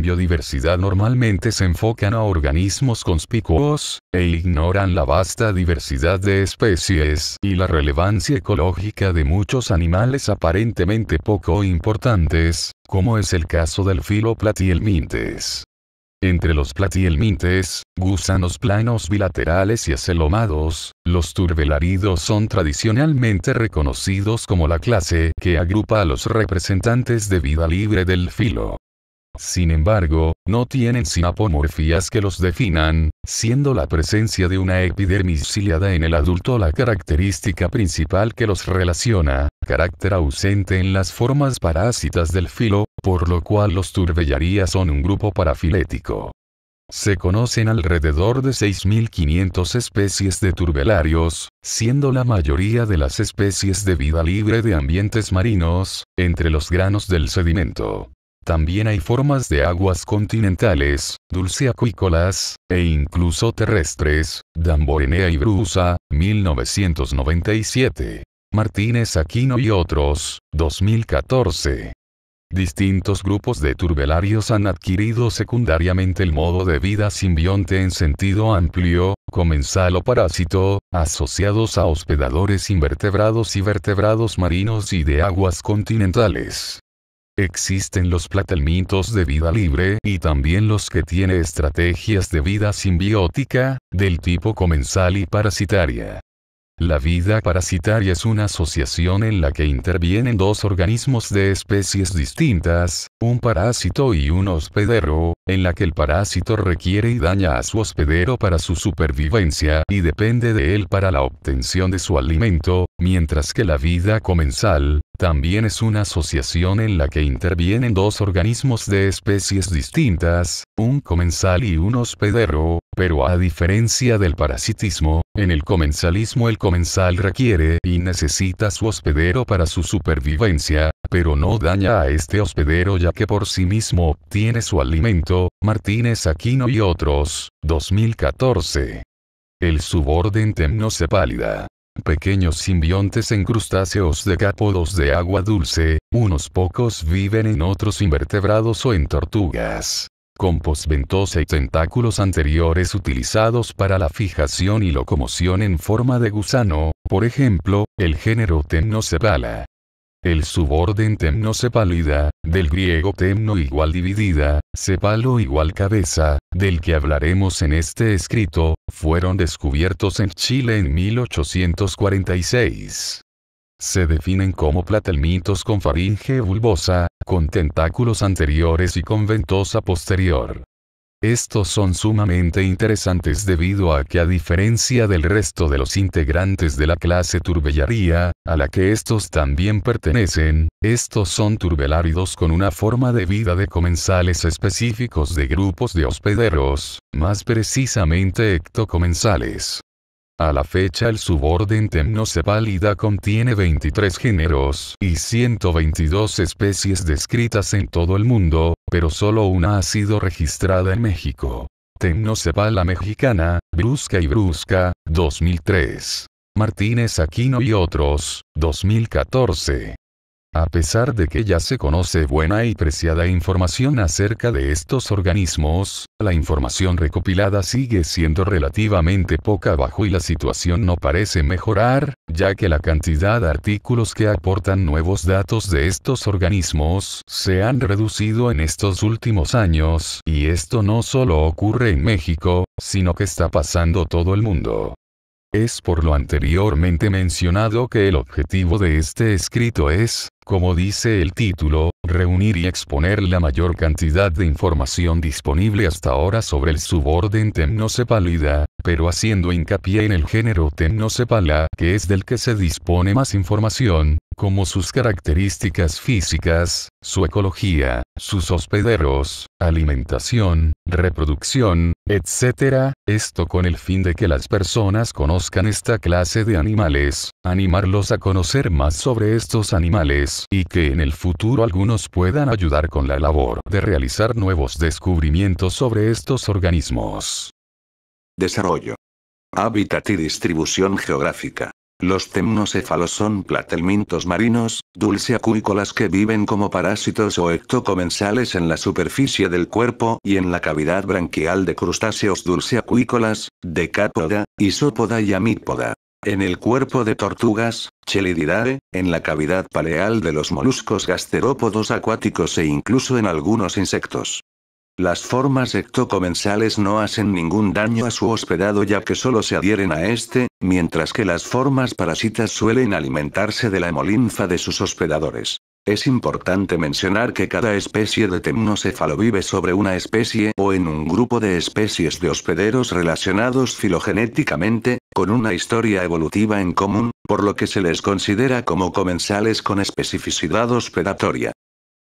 biodiversidad normalmente se enfocan a organismos conspicuos, e ignoran la vasta diversidad de especies y la relevancia ecológica de muchos animales aparentemente poco importantes, como es el caso del filo platielmintes. Entre los platielmintes, gusanos planos bilaterales y acelomados, los turbelaridos son tradicionalmente reconocidos como la clase que agrupa a los representantes de vida libre del filo. Sin embargo, no tienen sinapomorfías que los definan, siendo la presencia de una epidermis ciliada en el adulto la característica principal que los relaciona, carácter ausente en las formas parásitas del filo, por lo cual los turbellarías son un grupo parafilético. Se conocen alrededor de 6.500 especies de turbelarios, siendo la mayoría de las especies de vida libre de ambientes marinos, entre los granos del sedimento. También hay formas de aguas continentales, dulceacuícolas, e incluso terrestres, Damborenea y Brusa, 1997. Martínez Aquino y otros, 2014. Distintos grupos de turbelarios han adquirido secundariamente el modo de vida simbionte en sentido amplio, comensal o parásito, asociados a hospedadores invertebrados y vertebrados marinos y de aguas continentales. Existen los platelmintos de vida libre y también los que tiene estrategias de vida simbiótica, del tipo comensal y parasitaria. La vida parasitaria es una asociación en la que intervienen dos organismos de especies distintas, un parásito y un hospedero, en la que el parásito requiere y daña a su hospedero para su supervivencia y depende de él para la obtención de su alimento, mientras que la vida comensal, también es una asociación en la que intervienen dos organismos de especies distintas, un comensal y un hospedero, pero a diferencia del parasitismo, en el comensalismo el comensal requiere y necesita su hospedero para su supervivencia, pero no daña a este hospedero ya que por sí mismo obtiene su alimento, Martínez Aquino y otros, 2014. El suborden temnose pálida pequeños simbiontes en crustáceos de capodos de agua dulce, unos pocos viven en otros invertebrados o en tortugas con y tentáculos anteriores utilizados para la fijación y locomoción en forma de gusano, por ejemplo, el género temnocepala. El suborden temnocepalida, del griego temno igual dividida, cepalo igual cabeza, del que hablaremos en este escrito, fueron descubiertos en Chile en 1846. Se definen como platelmintos con faringe bulbosa, con tentáculos anteriores y con ventosa posterior. Estos son sumamente interesantes debido a que a diferencia del resto de los integrantes de la clase turbellaria, a la que estos también pertenecen, estos son turbeláridos con una forma de vida de comensales específicos de grupos de hospederos, más precisamente ectocomensales. A la fecha el suborden Temnocepálida contiene 23 géneros y 122 especies descritas en todo el mundo, pero solo una ha sido registrada en México. Temnosepala mexicana, Brusca y Brusca, 2003. Martínez Aquino y otros, 2014. A pesar de que ya se conoce buena y preciada información acerca de estos organismos, la información recopilada sigue siendo relativamente poca abajo y la situación no parece mejorar, ya que la cantidad de artículos que aportan nuevos datos de estos organismos se han reducido en estos últimos años, y esto no solo ocurre en México, sino que está pasando todo el mundo. Es por lo anteriormente mencionado que el objetivo de este escrito es, como dice el título, reunir y exponer la mayor cantidad de información disponible hasta ahora sobre el suborden temnosepalida, pero haciendo hincapié en el género Temnocepala que es del que se dispone más información, como sus características físicas, su ecología, sus hospederos, alimentación, reproducción, etc., esto con el fin de que las personas conozcan esta clase de animales, animarlos a conocer más sobre estos animales y que en el futuro algunos puedan ayudar con la labor de realizar nuevos descubrimientos sobre estos organismos. Desarrollo. Hábitat y distribución geográfica. Los temnocéfalos son platelmintos marinos, dulceacuícolas que viven como parásitos o ectocomensales en la superficie del cuerpo y en la cavidad branquial de crustáceos dulceacuícolas, decápoda, isópoda y amípoda. En el cuerpo de tortugas, Chelididae, en la cavidad paleal de los moluscos gasterópodos acuáticos e incluso en algunos insectos. Las formas ectocomensales no hacen ningún daño a su hospedado ya que solo se adhieren a este, mientras que las formas parasitas suelen alimentarse de la hemolinfa de sus hospedadores. Es importante mencionar que cada especie de temnocefalo vive sobre una especie o en un grupo de especies de hospederos relacionados filogenéticamente, con una historia evolutiva en común, por lo que se les considera como comensales con especificidad hospedatoria.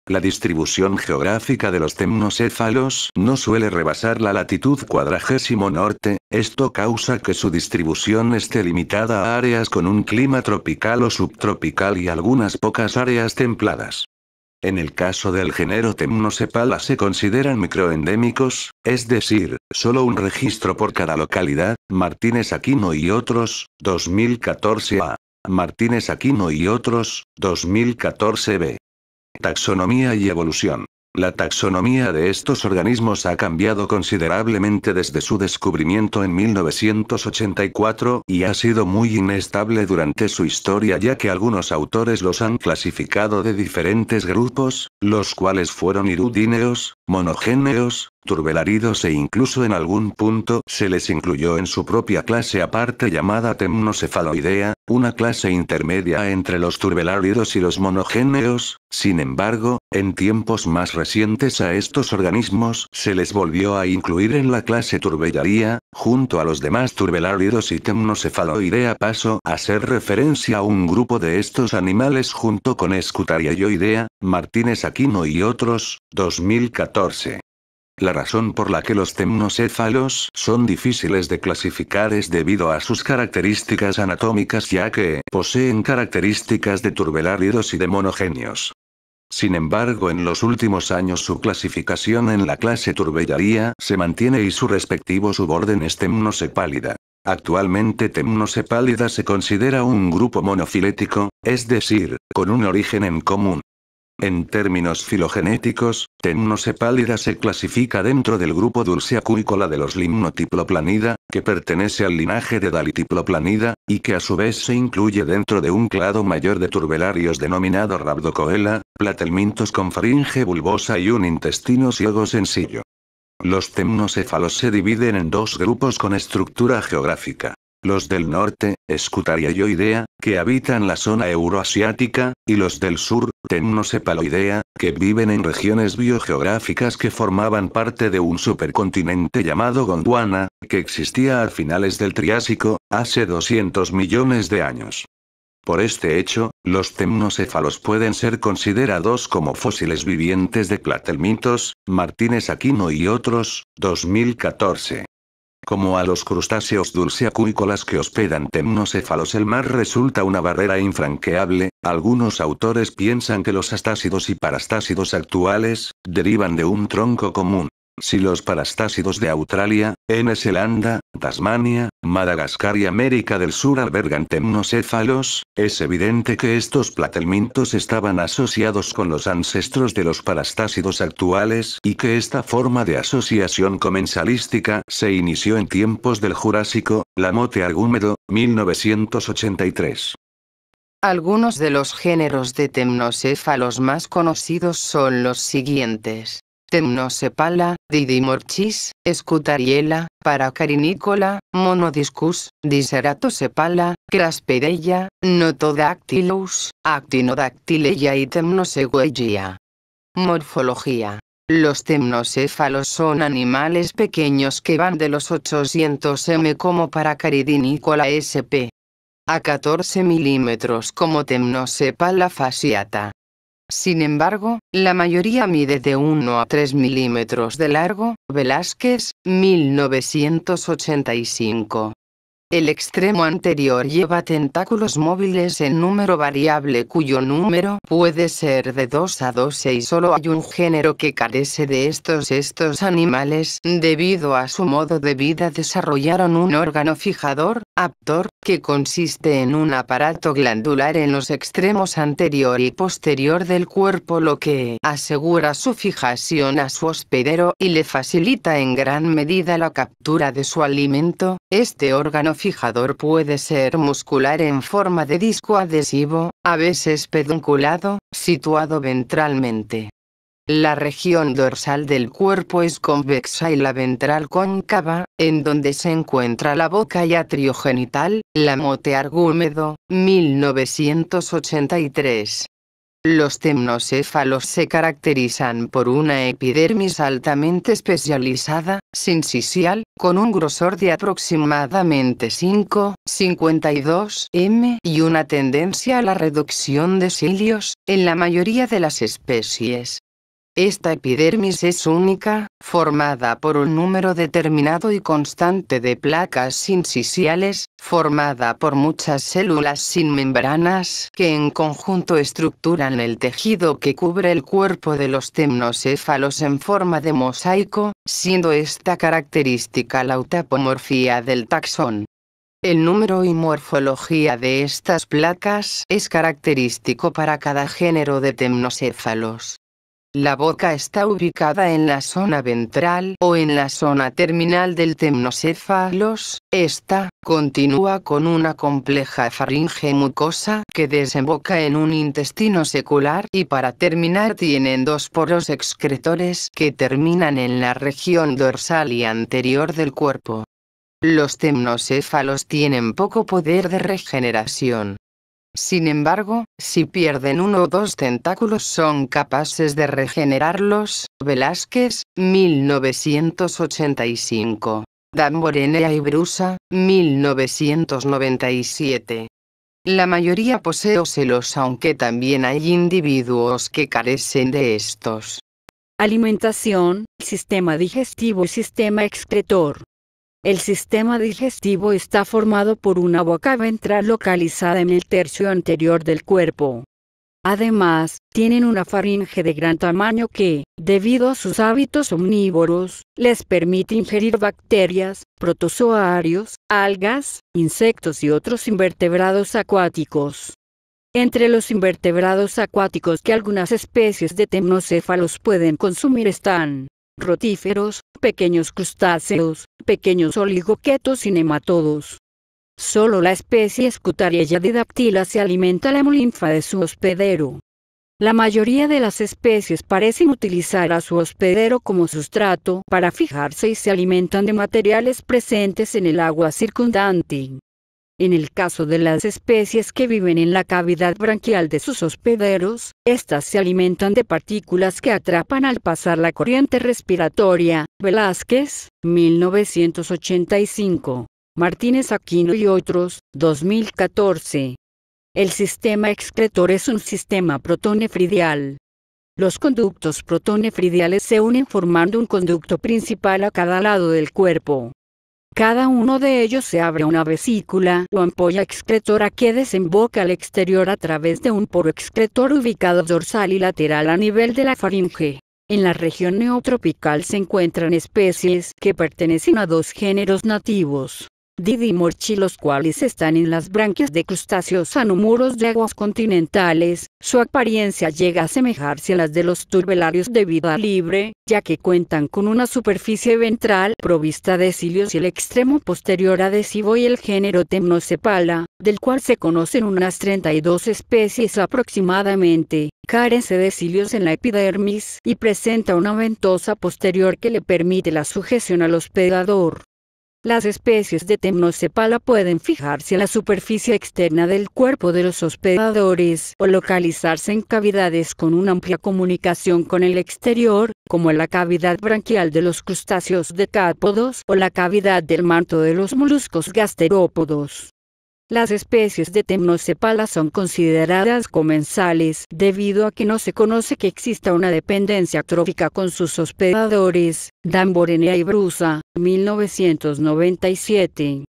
La distribución geográfica de los temnocéfalos no suele rebasar la latitud cuadragésimo norte, esto causa que su distribución esté limitada a áreas con un clima tropical o subtropical y algunas pocas áreas templadas. En el caso del género temnocepala, se consideran microendémicos, es decir, solo un registro por cada localidad, Martínez Aquino y otros, 2014 A. Martínez Aquino y otros, 2014 B. Taxonomía y evolución. La taxonomía de estos organismos ha cambiado considerablemente desde su descubrimiento en 1984, y ha sido muy inestable durante su historia ya que algunos autores los han clasificado de diferentes grupos, los cuales fueron irudíneos, monogéneos, turbelaridos e incluso en algún punto se les incluyó en su propia clase aparte llamada temnocefaloidea, una clase intermedia entre los turbeláridos y los monogéneos, sin embargo, en tiempos más recientes a estos organismos se les volvió a incluir en la clase turbellaria, junto a los demás turbeláridos y temnocefaloidea paso a ser referencia a un grupo de estos animales junto con escutariayoidea, Martínez Aquino y otros, 2014. La razón por la que los temnocéfalos son difíciles de clasificar es debido a sus características anatómicas ya que poseen características de turbeláridos y de monogenios. Sin embargo, en los últimos años su clasificación en la clase turbellaria se mantiene y su respectivo suborden es temnosepálida. Actualmente temnosepálida se considera un grupo monofilético, es decir, con un origen en común. En términos filogenéticos, Temnose se clasifica dentro del grupo acuícola de los Limnotiploplanida, que pertenece al linaje de Dalitiploplanida, y que a su vez se incluye dentro de un clado mayor de turbelarios denominado Rabdocoela, platelmintos con faringe bulbosa y un intestino ciego sencillo. Los temnocefalos se dividen en dos grupos con estructura geográfica los del norte, escutaria yo idea, que habitan la zona euroasiática, y los del sur, Temnosepaloidea, que viven en regiones biogeográficas que formaban parte de un supercontinente llamado Gondwana, que existía a finales del Triásico, hace 200 millones de años. Por este hecho, los temnocéfalos pueden ser considerados como fósiles vivientes de platelmintos, Martínez Aquino y otros, 2014. Como a los crustáceos dulceacuícolas que hospedan temnocéfalos el mar resulta una barrera infranqueable, algunos autores piensan que los astácidos y parastácidos actuales, derivan de un tronco común. Si los parastácidos de Australia, N. Zelanda, Tasmania, Madagascar y América del Sur albergan temnocéfalos, es evidente que estos platelmintos estaban asociados con los ancestros de los parastácidos actuales y que esta forma de asociación comensalística se inició en tiempos del Jurásico, Lamote Argúmedo, 1983. Algunos de los géneros de temnocéfalos más conocidos son los siguientes temnosepala, didimorchis, escutariela, paracarinícola, monodiscus, diceratosepala, Craspedella, notodactylus, actinodactyleia y temnoseguegia. Morfología. Los temnocéfalos son animales pequeños que van de los 800 m como paracaridinícola sp. a 14 milímetros como Temnosepala fasciata. Sin embargo, la mayoría mide de 1 a 3 milímetros de largo. Velázquez, 1985. El extremo anterior lleva tentáculos móviles en número variable cuyo número puede ser de 2 a 12 y solo hay un género que carece de estos. Estos animales, debido a su modo de vida, desarrollaron un órgano fijador, aptor, que consiste en un aparato glandular en los extremos anterior y posterior del cuerpo lo que asegura su fijación a su hospedero y le facilita en gran medida la captura de su alimento. Este órgano fijador puede ser muscular en forma de disco adhesivo, a veces pedunculado, situado ventralmente. La región dorsal del cuerpo es convexa y la ventral cóncava, en donde se encuentra la boca y genital, la mote argúmedo, 1983. Los temnocéfalos se caracterizan por una epidermis altamente especializada, sincisial, con un grosor de aproximadamente 5,52 m y una tendencia a la reducción de cilios, en la mayoría de las especies. Esta epidermis es única, formada por un número determinado y constante de placas sincisiales, formada por muchas células sin membranas que en conjunto estructuran el tejido que cubre el cuerpo de los temnocéfalos en forma de mosaico, siendo esta característica la autapomorfía del taxón. El número y morfología de estas placas es característico para cada género de temnocéfalos. La boca está ubicada en la zona ventral o en la zona terminal del temnocéfalos. Esta continúa con una compleja faringe mucosa que desemboca en un intestino secular y para terminar tienen dos poros excretores que terminan en la región dorsal y anterior del cuerpo. Los temnocéfalos tienen poco poder de regeneración. Sin embargo, si pierden uno o dos tentáculos son capaces de regenerarlos. Velázquez, 1985. Dan Morenea y Brusa, 1997. La mayoría posee ocelos, aunque también hay individuos que carecen de estos. Alimentación, sistema digestivo y sistema excretor. El sistema digestivo está formado por una boca ventral localizada en el tercio anterior del cuerpo. Además, tienen una faringe de gran tamaño que, debido a sus hábitos omnívoros, les permite ingerir bacterias, protozoarios, algas, insectos y otros invertebrados acuáticos. Entre los invertebrados acuáticos que algunas especies de temnocéfalos pueden consumir están rotíferos, pequeños crustáceos, pequeños oligoquetos y nematodos. Solo la especie Scutariella didactyla se alimenta la hemolinfa de su hospedero. La mayoría de las especies parecen utilizar a su hospedero como sustrato para fijarse y se alimentan de materiales presentes en el agua circundante. En el caso de las especies que viven en la cavidad branquial de sus hospederos, éstas se alimentan de partículas que atrapan al pasar la corriente respiratoria. Velázquez, 1985. Martínez Aquino y otros, 2014. El sistema excretor es un sistema protonefridial. Los conductos protonefridiales se unen formando un conducto principal a cada lado del cuerpo. Cada uno de ellos se abre una vesícula o ampolla excretora que desemboca al exterior a través de un poro excretor ubicado dorsal y lateral a nivel de la faringe. En la región neotropical se encuentran especies que pertenecen a dos géneros nativos. Morchi, los cuales están en las branquias de crustáceos anomuros de aguas continentales, su apariencia llega a asemejarse a las de los turbelarios de vida libre, ya que cuentan con una superficie ventral provista de cilios y el extremo posterior adhesivo y el género Temnocepala, del cual se conocen unas 32 especies aproximadamente, carece de cilios en la epidermis y presenta una ventosa posterior que le permite la sujeción al hospedador. Las especies de temnocepala pueden fijarse a la superficie externa del cuerpo de los hospedadores o localizarse en cavidades con una amplia comunicación con el exterior, como la cavidad branquial de los crustáceos decápodos o la cavidad del manto de los moluscos gasterópodos. Las especies de Temnocepala son consideradas comensales debido a que no se conoce que exista una dependencia trófica con sus hospedadores, Damborenea y Brusa, 1997.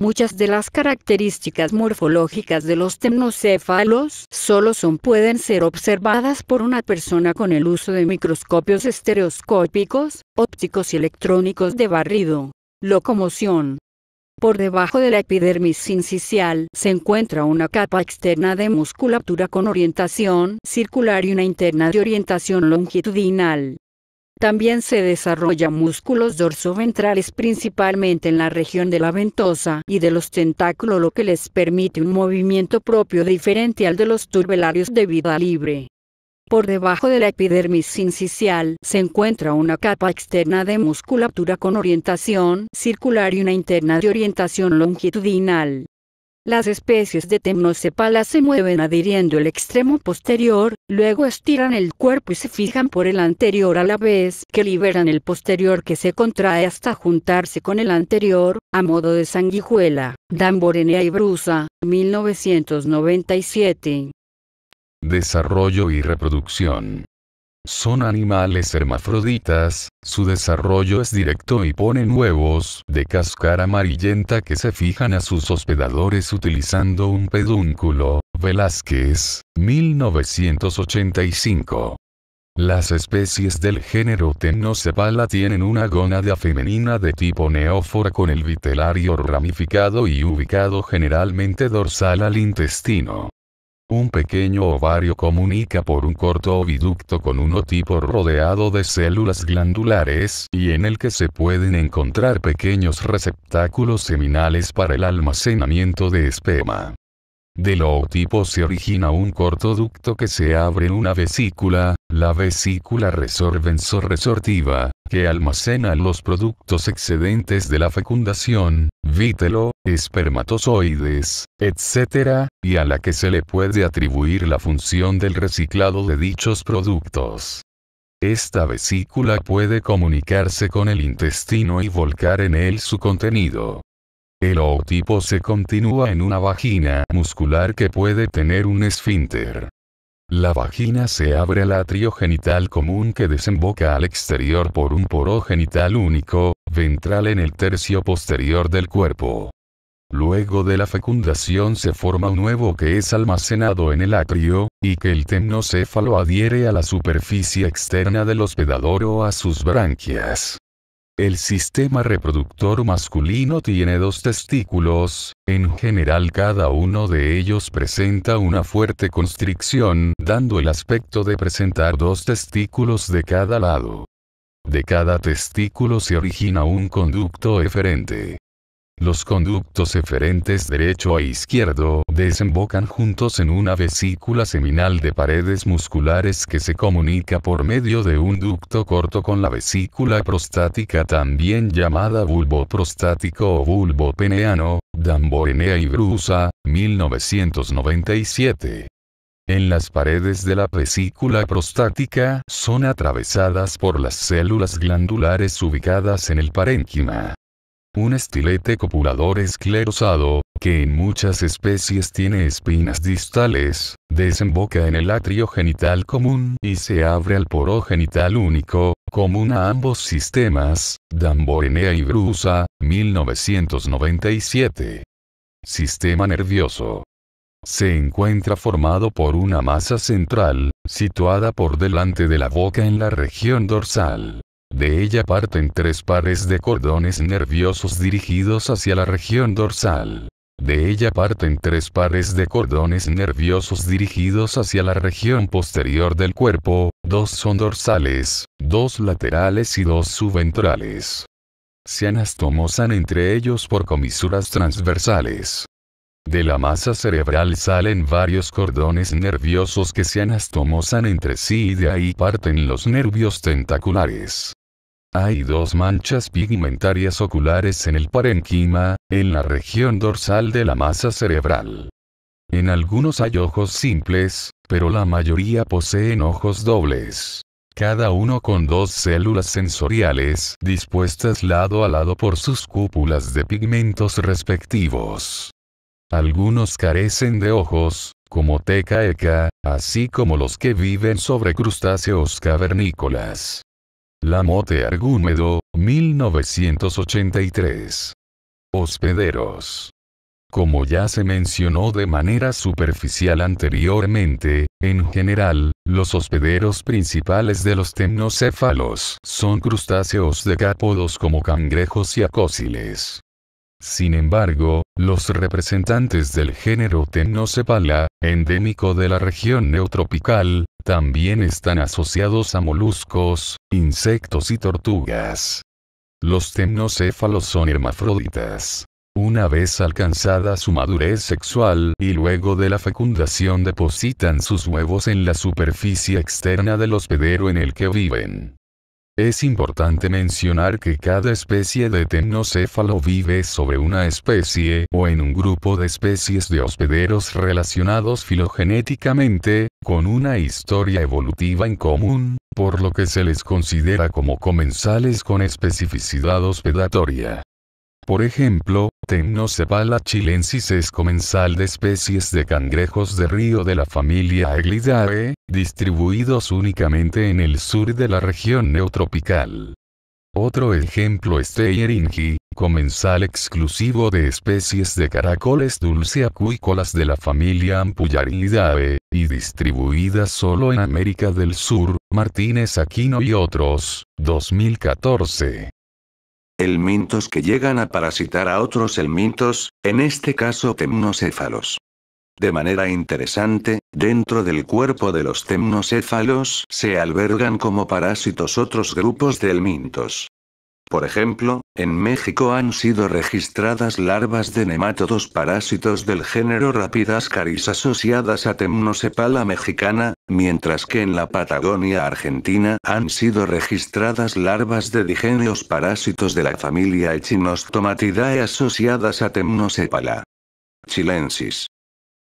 Muchas de las características morfológicas de los temnocéfalos solo son pueden ser observadas por una persona con el uso de microscopios estereoscópicos, ópticos y electrónicos de barrido, locomoción, por debajo de la epidermis sincicial, se encuentra una capa externa de musculatura con orientación circular y una interna de orientación longitudinal. También se desarrollan músculos dorsoventrales principalmente en la región de la ventosa y de los tentáculos lo que les permite un movimiento propio diferente al de los turbelarios de vida libre. Por debajo de la epidermis incisial se encuentra una capa externa de musculatura con orientación circular y una interna de orientación longitudinal. Las especies de temnocepala se mueven adhiriendo el extremo posterior, luego estiran el cuerpo y se fijan por el anterior a la vez que liberan el posterior que se contrae hasta juntarse con el anterior, a modo de sanguijuela, Damborenea y Brusa, 1997. Desarrollo y reproducción. Son animales hermafroditas, su desarrollo es directo y ponen huevos de cáscara amarillenta que se fijan a sus hospedadores utilizando un pedúnculo. Velázquez, 1985. Las especies del género Tennocepala tienen una gónada femenina de tipo neófora con el vitelario ramificado y ubicado generalmente dorsal al intestino. Un pequeño ovario comunica por un corto oviducto con un tipo rodeado de células glandulares y en el que se pueden encontrar pequeños receptáculos seminales para el almacenamiento de espema. Del tipo se origina un cortoducto que se abre en una vesícula, la vesícula resorbenzo-resortiva, que almacena los productos excedentes de la fecundación, vítelo, espermatozoides, etc., y a la que se le puede atribuir la función del reciclado de dichos productos. Esta vesícula puede comunicarse con el intestino y volcar en él su contenido. El ootipo se continúa en una vagina muscular que puede tener un esfínter. La vagina se abre al atrio genital común que desemboca al exterior por un poro genital único, ventral en el tercio posterior del cuerpo. Luego de la fecundación se forma un huevo que es almacenado en el atrio, y que el temnocéfalo adhiere a la superficie externa del hospedador o a sus branquias. El sistema reproductor masculino tiene dos testículos, en general cada uno de ellos presenta una fuerte constricción, dando el aspecto de presentar dos testículos de cada lado. De cada testículo se origina un conducto eferente. Los conductos eferentes derecho e izquierdo desembocan juntos en una vesícula seminal de paredes musculares que se comunica por medio de un ducto corto con la vesícula prostática también llamada bulbo prostático o bulbo peneano, Damborenea y Brusa, 1997 en las paredes de la vesícula prostática son atravesadas por las células glandulares ubicadas en el parénquima. Un estilete copulador esclerosado, que en muchas especies tiene espinas distales, desemboca en el atrio genital común y se abre al poro genital único, común a ambos sistemas, Damborenea y Brusa, 1997. Sistema nervioso. Se encuentra formado por una masa central, situada por delante de la boca en la región dorsal. De ella parten tres pares de cordones nerviosos dirigidos hacia la región dorsal. De ella parten tres pares de cordones nerviosos dirigidos hacia la región posterior del cuerpo, dos son dorsales, dos laterales y dos subventrales. Se anastomosan entre ellos por comisuras transversales. De la masa cerebral salen varios cordones nerviosos que se anastomosan entre sí y de ahí parten los nervios tentaculares. Hay dos manchas pigmentarias oculares en el parenquima, en la región dorsal de la masa cerebral. En algunos hay ojos simples, pero la mayoría poseen ojos dobles. Cada uno con dos células sensoriales dispuestas lado a lado por sus cúpulas de pigmentos respectivos. Algunos carecen de ojos, como Tecaeca, así como los que viven sobre crustáceos cavernícolas. La Mote Argúmedo, 1983. Hospederos. Como ya se mencionó de manera superficial anteriormente, en general, los hospederos principales de los temnocéfalos son crustáceos decápodos como cangrejos y acóciles. Sin embargo, los representantes del género Temnocephala, endémico de la región neotropical, también están asociados a moluscos, insectos y tortugas. Los temnocéfalos son hermafroditas. Una vez alcanzada su madurez sexual y luego de la fecundación depositan sus huevos en la superficie externa del hospedero en el que viven. Es importante mencionar que cada especie de tenocéfalo vive sobre una especie o en un grupo de especies de hospederos relacionados filogenéticamente, con una historia evolutiva en común, por lo que se les considera como comensales con especificidad hospedatoria. Por ejemplo, Temnocephala chilensis es comensal de especies de cangrejos de río de la familia Aglidae, distribuidos únicamente en el sur de la región neotropical. Otro ejemplo es Teyeringi, comensal exclusivo de especies de caracoles dulceacuícolas de la familia Ampullaridae, y distribuidas solo en América del Sur, Martínez Aquino y otros, 2014 elmintos que llegan a parasitar a otros elmintos, en este caso temnocéfalos. De manera interesante, dentro del cuerpo de los temnocéfalos se albergan como parásitos otros grupos de elmintos. Por ejemplo, en México han sido registradas larvas de nematodos parásitos del género Rapidascaris asociadas a Temnosepala mexicana, mientras que en la Patagonia argentina han sido registradas larvas de digenios parásitos de la familia Echinostomatidae asociadas a Temnosepala chilensis.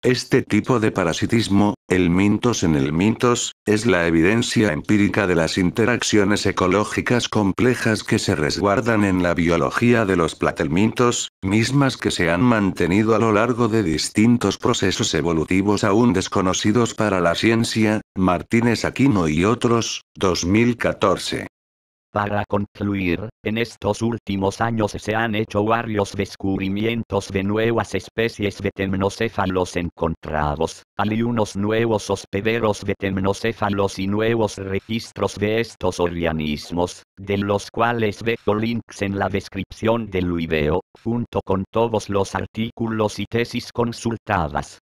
Este tipo de parasitismo, el mintos en el mintos, es la evidencia empírica de las interacciones ecológicas complejas que se resguardan en la biología de los platelmintos, mismas que se han mantenido a lo largo de distintos procesos evolutivos aún desconocidos para la ciencia, Martínez Aquino y otros, 2014. Para concluir, en estos últimos años se han hecho varios descubrimientos de nuevas especies de temnocéfalos encontrados, hay unos nuevos hospederos de temnocéfalos y nuevos registros de estos organismos, de los cuales dejo links en la descripción del video, junto con todos los artículos y tesis consultadas.